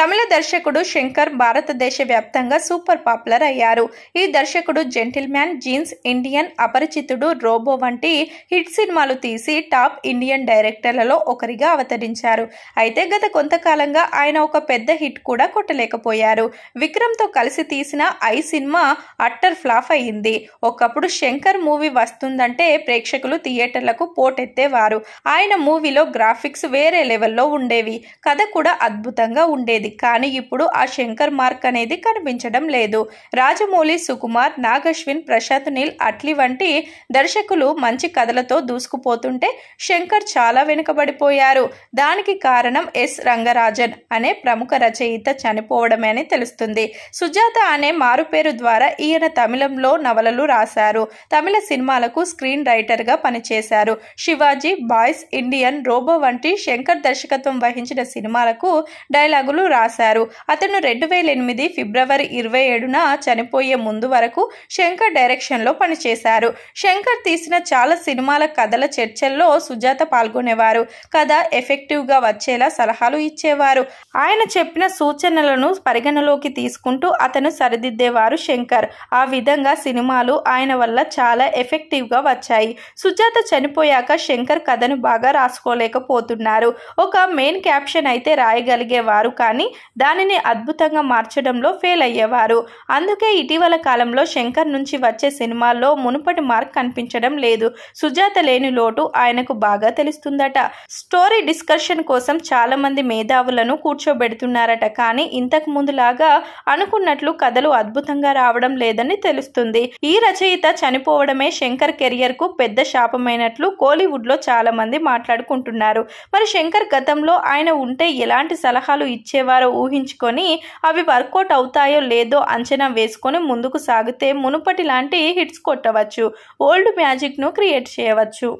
తమిళ దర్శకుడు శంకర్ భారతదేశ వ్యాప్తంగా సూపర్ పాపులర్ అయ్యారు ఈ దర్శకుడు జెంటిల్మ్యాన్ జీన్స్ ఇండియన్ అపరిచితుడు రోబో వంటి హిట్ సినిమాలు తీసి టాప్ ఇండియన్ డైరెక్టర్లలో ఒకరిగా అవతరించారు అయితే గత కొంతకాలంగా ఆయన ఒక పెద్ద హిట్ కూడా కొట్టలేకపోయారు విక్రమ్తో కలిసి తీసిన ఐ సినిమా అట్టర్ ఫ్లాప్ అయింది ఒకప్పుడు శంకర్ మూవీ వస్తుందంటే ప్రేక్షకులు థియేటర్లకు పోటెత్తేవారు ఆయన మూవీలో గ్రాఫిక్స్ వేరే లెవెల్లో ఉండేవి కథ కూడా అద్భుతంగా ఉండేది కానీ ఇప్పుడు ఆ శంకర్ మార్క్ అనేది కనిపించడం లేదు రాజమౌళి సుకుమార్ నాగశ్విన్ ప్రశాంత్ నీల్ అట్లీ వంటి దర్శకులు మంచి కథలతో దూసుకుపోతుంటే శంకర్ చాలా వెనుకబడిపోయారు దానికి కారణం ఎస్ రంగరాజన్ అనే ప్రముఖ రచయిత చనిపోవడమే అని తెలుస్తుంది సుజాత అనే మారుపేరు ద్వారా ఈయన తమిళంలో నవలలు రాశారు తమిళ సినిమాలకు స్క్రీన్ రైటర్గా పనిచేశారు శివాజీ బాయ్స్ ఇండియన్ రోబో వంటి శంకర్ దర్శకత్వం వహించిన సినిమాలకు డైలాగులు రాశారు అతను రెండు వేల ఎనిమిది ఫిబ్రవరి ఇరవై ఏడున చనిపోయే ముందు వరకు శంకర్ డైరెక్షన్లో పనిచేశారు శంకర్ తీసిన చాలా సినిమాల కథల చర్చల్లో సుజాత పాల్గొనేవారు కథ ఎఫెక్టివ్గా వచ్చేలా సలహాలు ఇచ్చేవారు ఆయన చెప్పిన సూచనలను పరిగణలోకి తీసుకుంటూ అతను సరిదిద్దేవారు శంకర్ ఆ విధంగా సినిమాలు ఆయన వల్ల చాలా ఎఫెక్టివ్గా వచ్చాయి సుజాత చనిపోయాక శంకర్ కథను బాగా రాసుకోలేకపోతున్నారు ఒక మెయిన్ క్యాప్షన్ అయితే రాయగలిగేవారు కానీ దానిని అద్భుతంగా మార్చడంలో ఫెయిల్ అయ్యేవారు అందుకే ఇటీవల కాలంలో శంకర్ నుంచి వచ్చే సినిమాల్లో మునుపటి మార్క్ కనిపించడం లేదు సుజాత లేని లోటు ఆయనకు బాగా తెలుస్తుందట స్టోరీ డిస్కషన్ కోసం చాలా మంది మేధావులను కూర్చోబెడుతున్నారట కానీ ఇంతకు ముందులాగా అనుకున్నట్లు కథలు అద్భుతంగా రావడం లేదని తెలుస్తుంది ఈ రచయిత చనిపోవడమే శంకర్ కెరియర్ కు పెద్ద శాపమైనట్లు కోలీవుడ్ లో చాలా మంది మాట్లాడుకుంటున్నారు మరి శంకర్ గతంలో ఆయన ఉంటే ఎలాంటి సలహాలు ఇచ్చేవారు వారు ఊహించుకొని అవి వర్కౌట్ అవుతాయో లేదో అంచనా వేసుకొని ముందుకు సాగితే మునుపటి లాంటి హిట్స్ కొట్టవచ్చు ఓల్డ్ మ్యాజిక్ను క్రియేట్ చేయవచ్చు